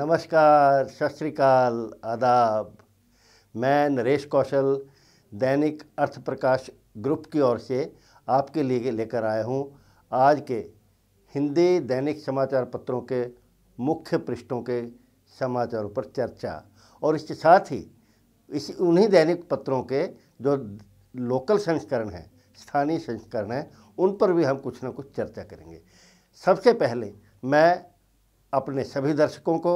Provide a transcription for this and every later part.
नमस्कार श्रीकाल आदाब मैं नरेश कौशल दैनिक अर्थ प्रकाश ग्रुप की ओर से आपके लिए लेकर आया हूँ आज के हिंदी दैनिक समाचार पत्रों के मुख्य पृष्ठों के समाचारों पर चर्चा और इसके साथ ही इस उन्हीं दैनिक पत्रों के जो लोकल संस्करण हैं स्थानीय संस्करण हैं उन पर भी हम कुछ ना कुछ चर्चा करेंगे सबसे पहले मैं अपने सभी दर्शकों को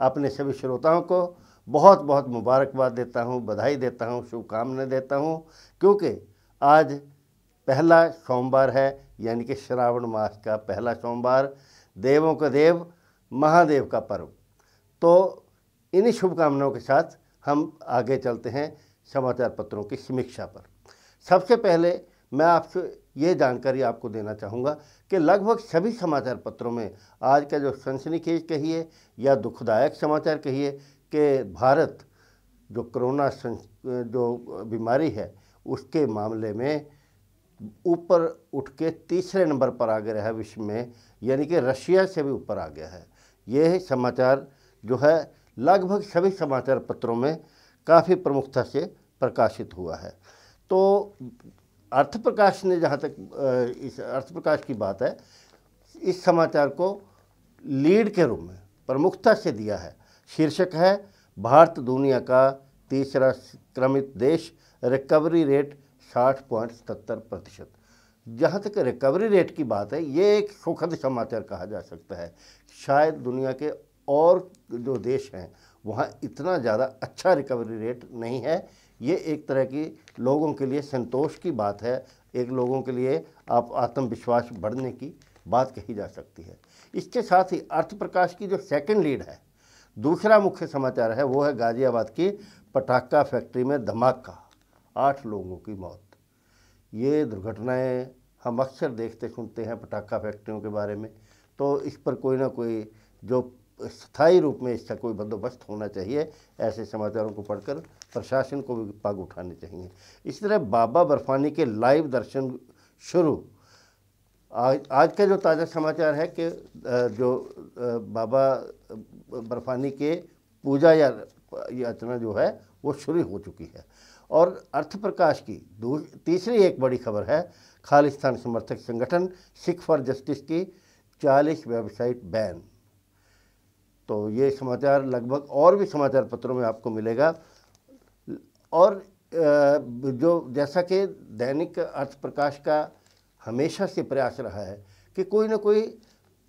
अपने सभी श्रोताओं को बहुत बहुत मुबारकबाद देता हूँ बधाई देता हूँ शुभकामनाएं देता हूँ क्योंकि आज पहला सोमवार है यानी कि श्रावण मास का पहला सोमवार देवों का देव महादेव का पर्व तो इन्हीं शुभकामनाओं के साथ हम आगे चलते हैं समाचार पत्रों की समीक्षा पर सबसे पहले मैं आपसे ये जानकारी आपको देना चाहूँगा कि लगभग सभी समाचार पत्रों में आज का जो सनसनीखेज कहिए या दुखदायक समाचार कहिए कि भारत जो कोरोना जो बीमारी है उसके मामले में ऊपर उठ के तीसरे नंबर पर आ गया है विश्व में यानी कि रशिया से भी ऊपर आ गया है यह समाचार जो है लगभग सभी समाचार पत्रों में काफ़ी प्रमुखता से प्रकाशित हुआ है तो अर्थ प्रकाश ने जहाँ तक इस अर्थ प्रकाश की बात है इस समाचार को लीड के रूप में प्रमुखता से दिया है शीर्षक है भारत दुनिया का तीसरा क्रमित देश रिकवरी रेट साठ पॉइंट सतर प्रतिशत जहाँ तक रिकवरी रेट की बात है ये एक सुखद समाचार कहा जा सकता है शायद दुनिया के और जो देश हैं वहाँ इतना ज़्यादा अच्छा रिकवरी रेट नहीं है ये एक तरह की लोगों के लिए संतोष की बात है एक लोगों के लिए आप आत्मविश्वास बढ़ने की बात कही जा सकती है इसके साथ ही अर्थप्रकाश की जो सेकंड लीड है दूसरा मुख्य समाचार है वो है गाज़ियाबाद की पटाखा फैक्ट्री में धमाका आठ लोगों की मौत ये दुर्घटनाएं हम अक्सर देखते सुनते हैं पटाखा फैक्ट्रियों के बारे में तो इस पर कोई ना कोई जो स्थायी रूप में इसका कोई बंदोबस्त होना चाहिए ऐसे समाचारों को पढ़कर प्रशासन को भी पाग उठाने चाहिए इसी तरह बाबा बर्फानी के लाइव दर्शन शुरू आज आज का जो ताज़ा समाचार है कि जो बाबा बर्फानी के पूजा या याचना जो है वो शुरू हो चुकी है और अर्थ प्रकाश की तीसरी एक बड़ी खबर है खालिस्तान समर्थक संगठन सिख फॉर जस्टिस की 40 वेबसाइट बैन तो ये समाचार लगभग और भी समाचार पत्रों में आपको मिलेगा और जो जैसा कि दैनिक अर्थ प्रकाश का हमेशा से प्रयास रहा है कि कोई ना कोई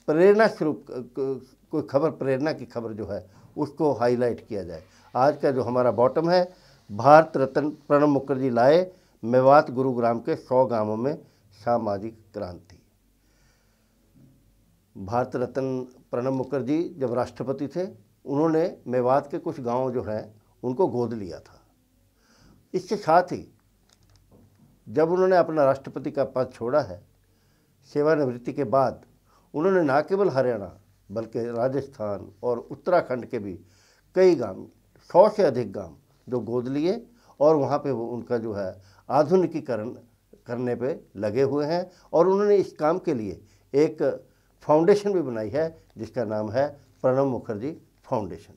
प्रेरणा स्वरूप कोई खबर प्रेरणा की खबर जो है उसको हाईलाइट किया जाए आज का जो हमारा बॉटम है भारत रत्न प्रणब मुखर्जी लाए मेवात गुरुग्राम के सौ गांवों में सामाजिक क्रांति भारत रत्न प्रणब मुखर्जी जब राष्ट्रपति थे उन्होंने मेवात के कुछ गांव जो हैं उनको गोद लिया था इसके साथ ही जब उन्होंने अपना राष्ट्रपति का पद छोड़ा है सेवानिवृत्ति के बाद उन्होंने ना केवल हरियाणा बल्कि राजस्थान और उत्तराखंड के भी कई गांव सौ से अधिक गांव जो गोद लिए और वहाँ पे वो उनका जो है आधुनिकीकरण करने पे लगे हुए हैं और उन्होंने इस काम के लिए एक फाउंडेशन भी बनाई है जिसका नाम है प्रणब मुखर्जी फाउंडेशन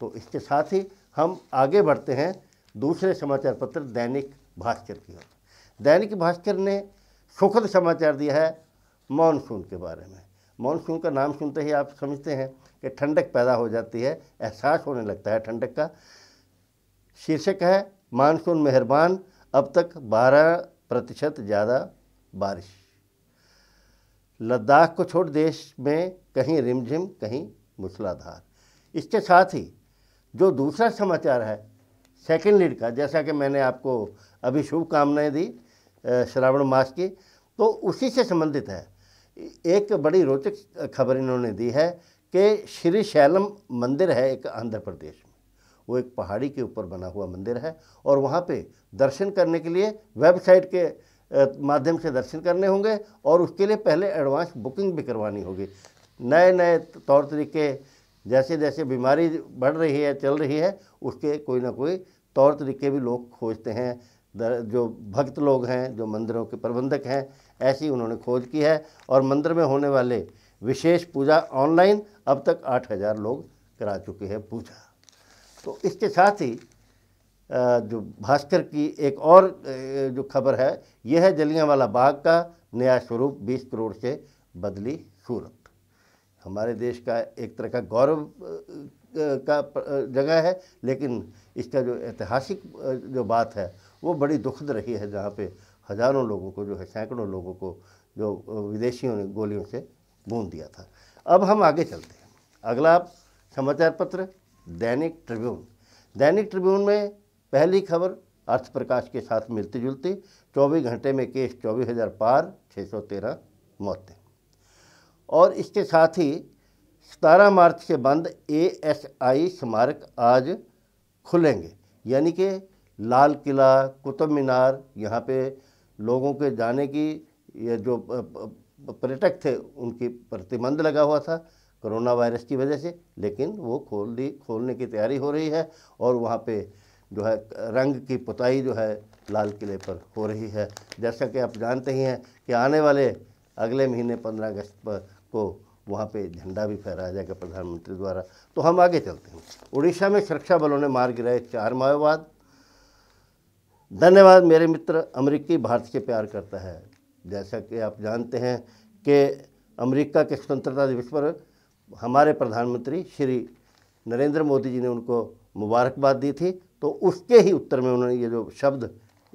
तो इसके साथ ही हम आगे बढ़ते हैं दूसरे समाचार पत्र दैनिक भास्कर की ओर दैनिक भास्कर ने सुखद समाचार दिया है मानसून के बारे में मानसून का नाम सुनते ही आप समझते हैं कि ठंडक पैदा हो जाती है एहसास होने लगता है ठंडक का शीर्षक है मानसून मेहरबान अब तक 12 प्रतिशत ज़्यादा बारिश लद्दाख को छोड़ देश में कहीं रिमझिम कहीं मूसलाधार इसके साथ ही जो दूसरा समाचार है सेकेंड लीड का जैसा कि मैंने आपको अभी शुभकामनाएँ दी श्रावण मास की तो उसी से संबंधित है एक बड़ी रोचक खबर इन्होंने दी है कि श्री शैलम मंदिर है एक आंध्र प्रदेश में वो एक पहाड़ी के ऊपर बना हुआ मंदिर है और वहाँ पे दर्शन करने के लिए वेबसाइट के माध्यम से दर्शन करने होंगे और उसके लिए पहले एडवांस बुकिंग भी करवानी होगी नए नए तौर तरीके जैसे जैसे बीमारी बढ़ रही है चल रही है उसके कोई ना कोई तौर तरीके भी लोग खोजते हैं जो भक्त लोग हैं जो मंदिरों के प्रबंधक हैं ऐसी उन्होंने खोज की है और मंदिर में होने वाले विशेष पूजा ऑनलाइन अब तक आठ हज़ार लोग करा चुके हैं पूजा तो इसके साथ ही जो भास्कर की एक और जो खबर है यह है जलियांवाला बाग का नया स्वरूप 20 करोड़ से बदली सूरत हमारे देश का एक तरह का गौरव का जगह है लेकिन इसका जो ऐतिहासिक जो बात है वो बड़ी दुखद रही है जहाँ पे हज़ारों लोगों को जो है सैकड़ों लोगों को जो विदेशियों ने गोलियों से बूंद दिया था अब हम आगे चलते हैं अगला समाचार पत्र दैनिक ट्रिब्यून दैनिक ट्रिब्यून में पहली खबर अर्थ प्रकाश के साथ मिलते जुलते 24 घंटे में केस चौबीस हज़ार पार 613 मौतें और इसके साथ ही सतारह मार्च से बंद एएसआई स्मारक आज खुलेंगे यानी कि लाल किला कुतुब मीनार यहाँ पे लोगों के जाने की ये जो पर्यटक थे उनकी प्रतिबंध लगा हुआ था कोरोना वायरस की वजह से लेकिन वो खोल दी खोलने की तैयारी हो रही है और वहाँ पे जो है रंग की पुताई जो है लाल किले पर हो रही है जैसा कि आप जानते ही हैं कि आने वाले अगले महीने पंद्रह अगस्त पर को वहाँ पे झंडा भी फहराया जाएगा प्रधानमंत्री द्वारा तो हम आगे चलते हैं उड़ीसा में सुरक्षा बलों ने मार गिराए चार माओवाद धन्यवाद मेरे मित्र अमरीकी भारत से प्यार करता है जैसा कि आप जानते हैं कि अमरीका के स्वतंत्रता दिवस पर हमारे प्रधानमंत्री श्री नरेंद्र मोदी जी ने उनको मुबारकबाद दी थी तो उसके ही उत्तर में उन्होंने ये जो शब्द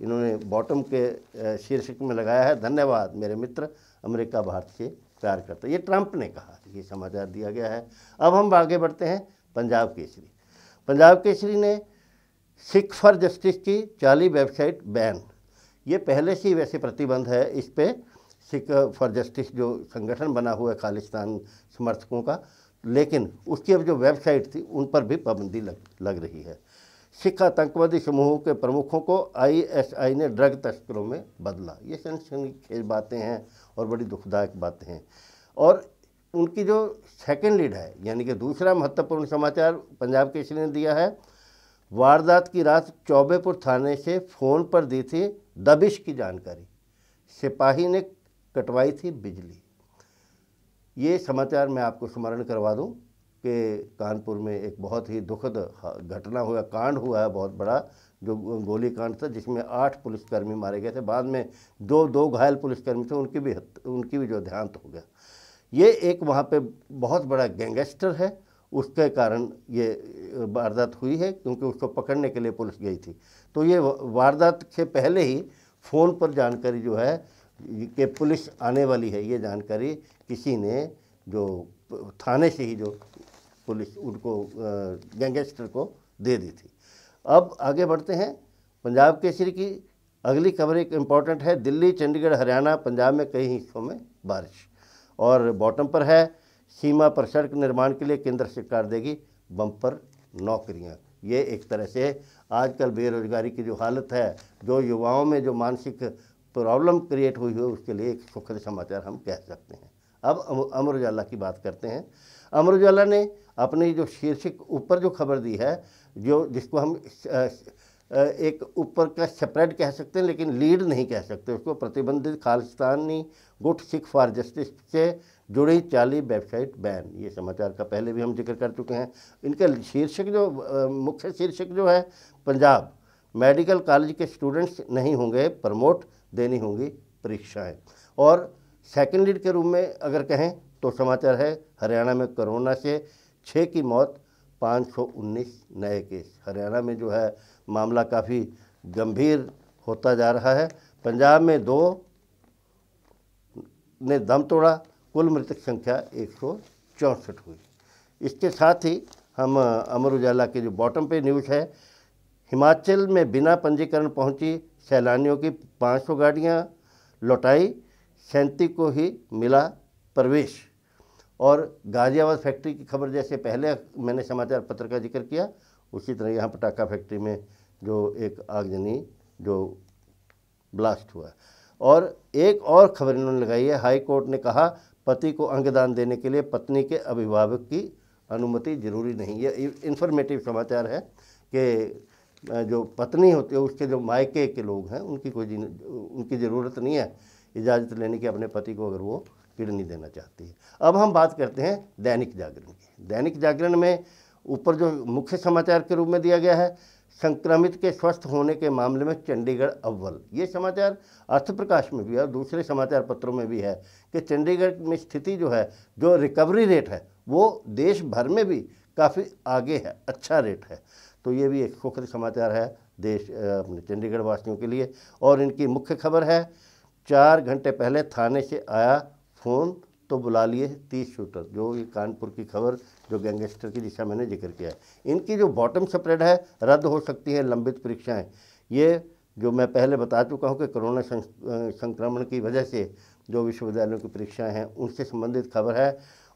इन्होंने बॉटम के शीर्षक में लगाया है धन्यवाद मेरे मित्र अमेरिका भारत के प्यार करते ये ट्रंप ने कहा ये समाचार दिया गया है अब हम आगे बढ़ते हैं पंजाब केसरी पंजाब केसरी ने सिख फॉर जस्टिस की चाली वेबसाइट बैन ये पहले से ही वैसे प्रतिबंध है इस पर सिख फॉर जस्टिस जो संगठन बना हुआ है खालिस्तान समर्थकों का लेकिन उसकी अब जो वेबसाइट थी उन पर भी पाबंदी लग लग रही है सिख आतंकवादी समूहों के प्रमुखों को आईएसआई ने ड्रग तस्करों में बदला ये खेल बातें हैं और बड़ी दुखदायक बातें हैं और उनकी जो सेकेंड लीड है यानी कि दूसरा महत्वपूर्ण समाचार पंजाब केसरी ने दिया है वारदात की रात चौबेपुर थाने से फ़ोन पर दी थी दबिश की जानकारी सिपाही ने कटवाई थी बिजली ये समाचार मैं आपको स्मरण करवा दूं के कानपुर में एक बहुत ही दुखद घटना हुआ कांड हुआ है बहुत बड़ा जो गोली कांड था जिसमें आठ पुलिसकर्मी मारे गए थे बाद में दो दो घायल पुलिसकर्मी थे उनकी भी उनकी भी जो देहांत हो गया ये एक वहाँ पे बहुत बड़ा गैंगस्टर है उसके कारण ये वारदात हुई है क्योंकि उसको पकड़ने के लिए पुलिस गई थी तो ये वारदात के पहले ही फ़ोन पर जानकारी जो है कि पुलिस आने वाली है ये जानकारी किसी ने जो थाने से ही जो पुलिस उनको गैंगस्टर को दे दी थी अब आगे बढ़ते हैं पंजाब केसरी की अगली खबर एक इम्पॉर्टेंट है दिल्ली चंडीगढ़ हरियाणा पंजाब में कई हिस्सों में बारिश और बॉटम पर है सीमा पर सड़क निर्माण के लिए केंद्र सरकार देगी बम्पर नौकरियां ये एक तरह से आजकल बेरोजगारी की जो हालत है जो युवाओं में जो मानसिक प्रॉब्लम क्रिएट हुई है उसके लिए एक सुखद समाचार हम कह सकते हैं अब अमर उजाला की बात करते हैं अमर उजाला ने आपने जो शीर्षक ऊपर जो खबर दी है जो जिसको हम एक ऊपर का स्प्रेड कह सकते हैं लेकिन लीड नहीं कह सकते उसको प्रतिबंधित खालिस्तानी गुट सिख फॉर जस्टिस से जुड़ी चालीस वेबसाइट बैन ये समाचार का पहले भी हम जिक्र कर चुके हैं इनका शीर्षक जो मुख्य शीर्षक जो है पंजाब मेडिकल कॉलेज के स्टूडेंट्स नहीं होंगे प्रमोट देनी होंगी परीक्षाएं और सेकंड लीड के रूप में अगर कहें तो समाचार है हरियाणा में कोरोना से छः की मौत 519 नए केस हरियाणा में जो है मामला काफ़ी गंभीर होता जा रहा है पंजाब में दो ने दम तोड़ा कुल मृतक संख्या एक हुई इसके साथ ही हम अमर उजाला के जो बॉटम पे न्यूज़ है हिमाचल में बिना पंजीकरण पहुंची सैलानियों की 500 गाड़ियां लौटाई सैंती को ही मिला प्रवेश और गाजियाबाद फैक्ट्री की खबर जैसे पहले मैंने समाचार पत्र का जिक्र किया उसी तरह यहाँ पटाखा फैक्ट्री में जो एक आगजनी जो ब्लास्ट हुआ और एक और खबर इन्होंने लगाई है हाई कोर्ट ने कहा पति को अंगदान देने के लिए पत्नी के अभिभावक की अनुमति जरूरी नहीं है इन्फॉर्मेटिव समाचार है कि जो पत्नी होती है उसके जो मायके के लोग हैं उनकी कोई उनकी ज़रूरत नहीं है इजाज़त लेने की अपने पति को अगर वो किडनी देना चाहती है अब हम बात करते हैं दैनिक जागरण की दैनिक जागरण में ऊपर जो मुख्य समाचार के रूप में दिया गया है संक्रमित के स्वस्थ होने के मामले में चंडीगढ़ अव्वल ये समाचार अर्थप्रकाश में भी है और दूसरे समाचार पत्रों में भी है कि चंडीगढ़ में स्थिति जो है जो रिकवरी रेट है वो देश भर में भी काफ़ी आगे है अच्छा रेट है तो ये भी एक सुखद समाचार है देश अपने चंडीगढ़ वासियों के लिए और इनकी मुख्य खबर है चार घंटे पहले थाने से आया फ़ोन तो बुला लिए तीस शूटर जो ये कानपुर की खबर जो गैंगस्टर की दिशा मैंने जिक्र किया है इनकी जो बॉटम स्प्रेड है रद्द हो सकती है लंबित परीक्षाएं ये जो मैं पहले बता चुका हूँ कि कोरोना संक्रमण की वजह से जो विश्वविद्यालयों की परीक्षाएं हैं उनसे संबंधित खबर है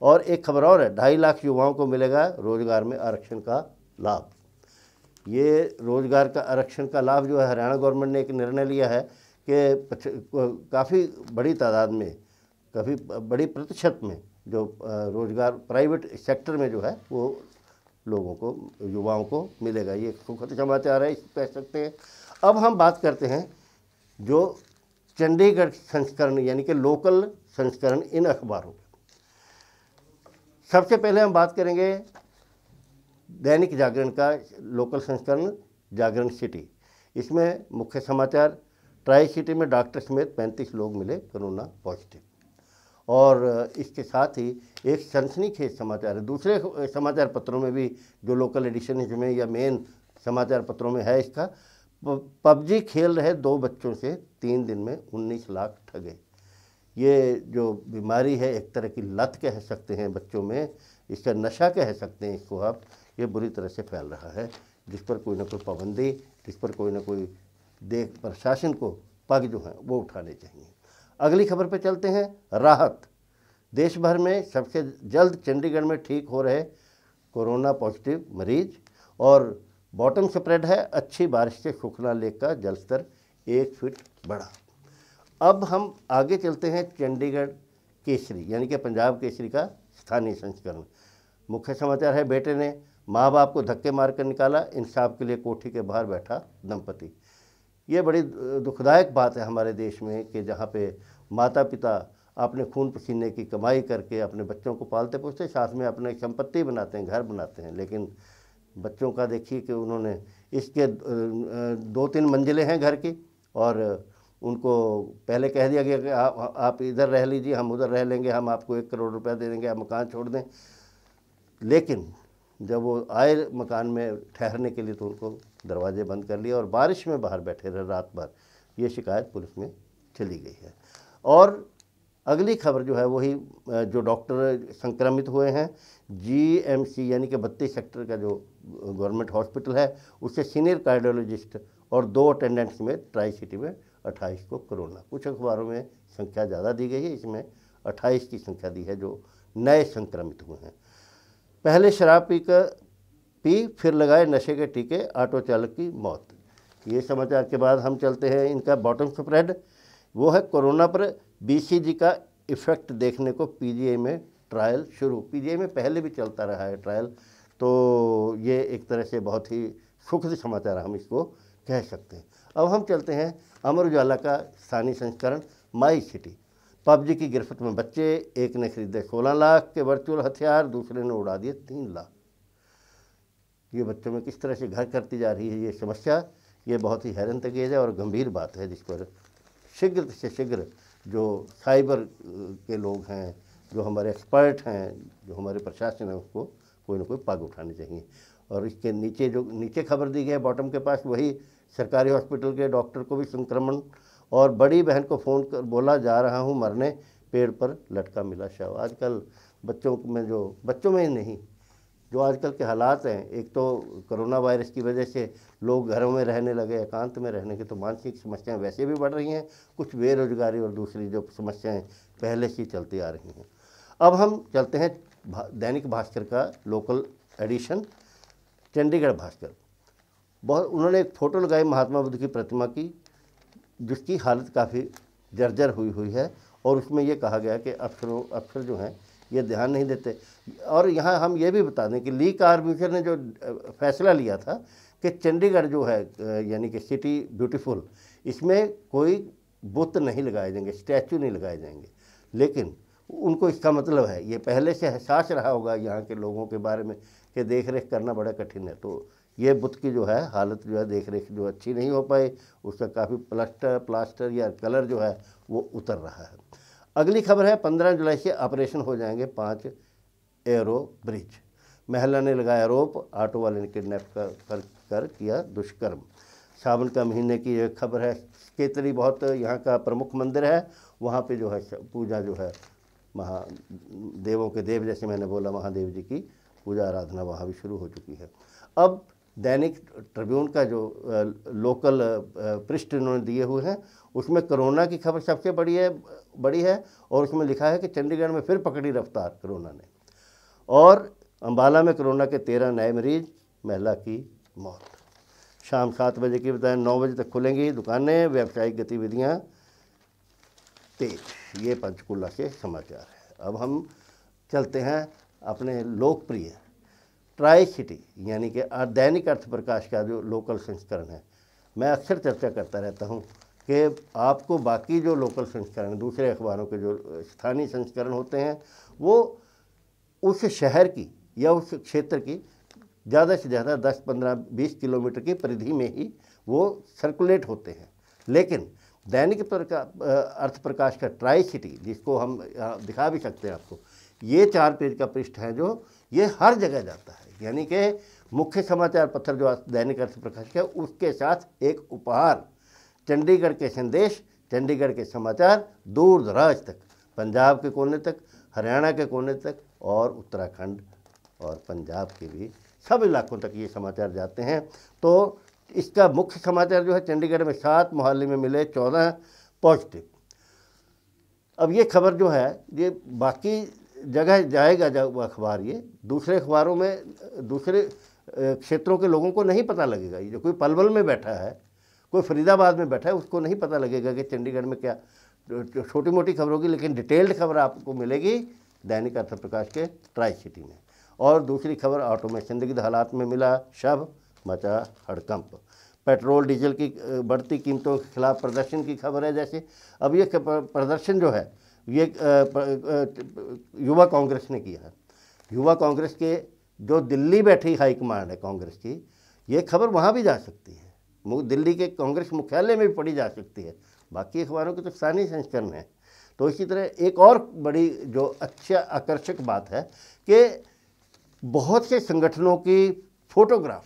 और एक खबर और है ढाई लाख युवाओं को मिलेगा रोजगार में आरक्षण का लाभ ये रोजगार का आरक्षण का लाभ जो है हरियाणा गवर्नमेंट ने एक निर्णय लिया है कि काफ़ी बड़ी तादाद में काफ़ी बड़ी प्रतिशत में जो रोज़गार प्राइवेट सेक्टर में जो है वो लोगों को युवाओं को मिलेगा ये सुखद समाचार है इस कह सकते हैं अब हम बात करते हैं जो चंडीगढ़ संस्करण यानी कि लोकल संस्करण इन अखबारों के सबसे पहले हम बात करेंगे दैनिक जागरण का लोकल संस्करण जागरण सिटी इसमें मुख्य समाचार ट्राई सिटी में डॉक्टर समेत पैंतीस लोग मिले कोरोना पॉजिटिव और इसके साथ ही एक सनसनीखेज समाचार है दूसरे समाचार पत्रों में भी जो लोकल एडिशन है जिसमें या मेन समाचार पत्रों में है इसका पबजी खेल रहे दो बच्चों से तीन दिन में उन्नीस लाख ठगे ये जो बीमारी है एक तरह की लत कह सकते हैं बच्चों में इसका नशा कह सकते हैं इसको आप ये बुरी तरह से फैल रहा है जिस पर कोई ना कोई पाबंदी जिस पर कोई ना कोई देख प्रशासन को पग जो है वो उठाने चाहिए अगली खबर पर चलते हैं राहत देश भर में सबसे जल्द चंडीगढ़ में ठीक हो रहे कोरोना पॉजिटिव मरीज और बॉटम स्प्रेड है अच्छी बारिश से सुखना लेक का जलस्तर एक फीट बढ़ा अब हम आगे चलते हैं चंडीगढ़ केसरी यानी कि पंजाब केसरी का स्थानीय संस्करण मुख्य समाचार है बेटे ने माँ बाप को धक्के मारकर निकाला इंसाफ के लिए कोठी के बाहर बैठा दंपति ये बड़ी दुखदायक बात है हमारे देश में कि जहाँ पे माता पिता अपने खून पसीने की कमाई करके अपने बच्चों को पालते पोसते साथ में अपने संपत्ति बनाते हैं घर बनाते हैं लेकिन बच्चों का देखिए कि उन्होंने इसके दो तीन मंजिलें हैं घर की और उनको पहले कह दिया गया कि आ, आप इधर रह लीजिए हम उधर रह लेंगे हम आपको एक करोड़ रुपया दे देंगे आप मकान छोड़ दें लेकिन जब वो आए मकान में ठहरने के लिए तो उनको दरवाजे बंद कर लिए और बारिश में बाहर बैठे रहे रात भर ये शिकायत पुलिस में चली गई है और अगली खबर जो है वही जो डॉक्टर संक्रमित हुए हैं जीएमसी यानी कि बत्तीस सेक्टर का जो गवर्नमेंट हॉस्पिटल है उससे सीनियर कार्डियोलॉजिस्ट और दो अटेंडेंट्स में ट्राई सिटी में 28 को कोरोना कुछ अखबारों में संख्या ज़्यादा दी गई है इसमें 28 की संख्या दी है जो नए संक्रमित हुए हैं पहले शराब पीकर पी फिर लगाए नशे के टीके ऑटो चालक की मौत ये समाचार के बाद हम चलते हैं इनका बॉटम स्प्रेड वो है कोरोना पर बीसीजी का इफ़ेक्ट देखने को पीजीआई में ट्रायल शुरू पीजीआई में पहले भी चलता रहा है ट्रायल तो ये एक तरह से बहुत ही सुखद समाचार हम इसको कह सकते हैं अब हम चलते हैं अमर उजाला का स्थानीय संस्करण माई सिटी पबजी की गिरफ्त में बच्चे एक ने खरीदे सोलह लाख के वर्चुअल हथियार दूसरे ने उड़ा दिए तीन लाख ये बच्चों में किस तरह से घर करती जा रही है ये समस्या ये बहुत ही हैरन तगेज है और गंभीर बात है जिस पर शीघ्र से शीघ्र जो साइबर के लोग हैं जो हमारे एक्सपर्ट हैं जो हमारे प्रशासन हैं उसको कोई ना कोई पाग उठाने चाहिए और इसके नीचे जो नीचे खबर दी गई है बॉटम के पास वही सरकारी हॉस्पिटल के डॉक्टर को भी संक्रमण और बड़ी बहन को फ़ोन कर बोला जा रहा हूँ मरने पेड़ पर लटका मिला शव आजकल बच्चों में जो बच्चों में ही नहीं जो आजकल के हालात हैं एक तो कोरोना वायरस की वजह से लोग घरों में रहने लगे एकांत में रहने के तो मानसिक समस्याएं वैसे भी बढ़ रही हैं कुछ बेरोजगारी और दूसरी जो समस्याएं पहले से चलती आ रही हैं अब हम चलते हैं दैनिक भास्कर का लोकल एडिशन चंडीगढ़ भास्कर बहुत उन्होंने एक फ़ोटो लगाई महात्मा बुद्ध की प्रतिमा की जिसकी हालत काफ़ी जर्जर हुई हुई है और उसमें यह कहा गया कि अफसरों अफसर जो हैं ये ध्यान नहीं देते और यहाँ हम ये भी बता दें कि ली कारब्यूचर ने जो फैसला लिया था कि चंडीगढ़ जो है यानी कि सिटी ब्यूटीफुल इसमें कोई बुत नहीं लगाए जाएंगे स्टैचू नहीं लगाए जाएंगे लेकिन उनको इसका मतलब है ये पहले से एहसास रहा होगा यहाँ के लोगों के बारे में कि देख रेख करना बड़ा कठिन है तो ये बुत की जो है हालत जो है देख रेख जो अच्छी नहीं हो पाई उसका काफ़ी प्लास्टर प्लास्टर या कलर जो है वो उतर रहा है अगली खबर है पंद्रह जुलाई से ऑपरेशन हो जाएंगे पाँच एरो ब्रिज महिला ने लगाया आरोप ऑटो वाले ने किडनैप कर, कर, कर किया दुष्कर्म सावन का महीने की एक खबर है केतरी बहुत यहाँ का प्रमुख मंदिर है वहाँ पे जो है पूजा जो है महा देवों के देव जैसे मैंने बोला महादेव जी की पूजा आराधना वहाँ भी शुरू हो चुकी है अब दैनिक ट्रिब्यून का जो लोकल पृष्ठ इन्होंने दिए हुए हैं उसमें कोरोना की खबर सबसे बड़ी है बड़ी है और उसमें लिखा है कि चंडीगढ़ में फिर पकड़ी रफ्तार कोरोना ने और अम्बाला में कोरोना के तेरह नए मरीज महिला की मौत शाम सात बजे की बताएं नौ बजे तक खुलेंगी दुकानें व्यावसायिक गतिविधियाँ तेज ये पंचकूला के समाचार है अब हम चलते हैं अपने लोकप्रिय ट्राई सिटी यानी कि दैनिक अर्थ प्रकाश का जो लोकल संस्करण है मैं अक्सर चर्चा करता रहता हूँ कि आपको बाकी जो लोकल संस्करण दूसरे अखबारों के जो स्थानीय संस्करण होते हैं वो उस शहर की या उस क्षेत्र की ज़्यादा से ज़्यादा 10, 15, 20 किलोमीटर की परिधि में ही वो सर्कुलेट होते हैं लेकिन दैनिक अर्थ प्रकाश का ट्राई सिटी जिसको हम दिखा भी सकते हैं आपको ये चार पेज का पृष्ठ है जो ये हर जगह जाता है यानी कि मुख्य समाचार पत्र जो दैनिक अर्थ प्रकाश का उसके साथ एक उपहार चंडीगढ़ के संदेश चंडीगढ़ के समाचार दूर दराज तक पंजाब के कोने तक हरियाणा के कोने तक और उत्तराखंड और पंजाब के भी सब इलाकों तक ये समाचार जाते हैं तो इसका मुख्य समाचार जो है चंडीगढ़ में सात मोहाली में मिले चौदह पॉजिटिव अब ये खबर जो है ये बाकी जगह जाएगा जब अखबार ये दूसरे अखबारों में दूसरे क्षेत्रों के लोगों को नहीं पता लगेगा ये जो कोई पलवल में बैठा है कोई फरीदाबाद में बैठा है उसको नहीं पता लगेगा कि चंडीगढ़ में क्या छोटी मोटी खबर होगी लेकिन डिटेल्ड खबर आपको मिलेगी दैनिक अर्थ प्रकाश के ट्राई सिटी में और दूसरी खबर ऑटो में संदिग्ध हालात में मिला शव मचा हड़कंप पेट्रोल डीजल की बढ़ती कीमतों के खिलाफ प्रदर्शन की खबर है जैसे अब ये प्रदर्शन जो है ये युवा कांग्रेस ने किया है युवा कांग्रेस के जो दिल्ली बैठी हाईकमांड है कांग्रेस की ये खबर वहाँ भी जा सकती है दिल्ली के कांग्रेस मुख्यालय में भी पढ़ी जा सकती है बाकी अखबारों के तो स्थानीय संस्करण है तो इसी तरह एक और बड़ी जो अच्छा आकर्षक बात है कि बहुत से संगठनों की फोटोग्राफ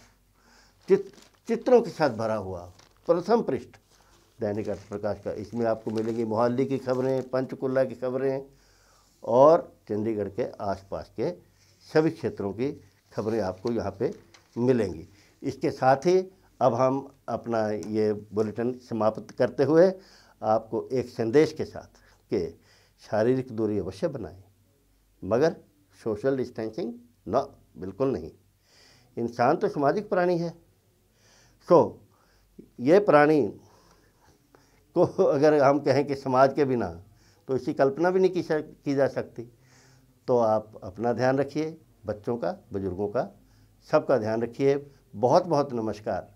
चित, चित्रों के साथ भरा हुआ प्रथम पृष्ठ दैनिक प्रकाश का इसमें आपको मिलेंगी मोहाली की खबरें पंचकुला की खबरें और चंडीगढ़ के आसपास के सभी क्षेत्रों की खबरें आपको यहाँ पे मिलेंगी इसके साथ ही अब हम अपना ये बुलेटिन समाप्त करते हुए आपको एक संदेश के साथ के शारीरिक दूरी अवश्य बनाएं मगर सोशल डिस्टेंसिंग न बिल्कुल नहीं इंसान तो सामाजिक प्राणी है सो ये प्राणी को अगर हम कहें कि समाज के बिना तो इसकी कल्पना भी नहीं की, सक, की जा सकती तो आप अपना ध्यान रखिए बच्चों का बुज़ुर्गों का सबका ध्यान रखिए बहुत बहुत नमस्कार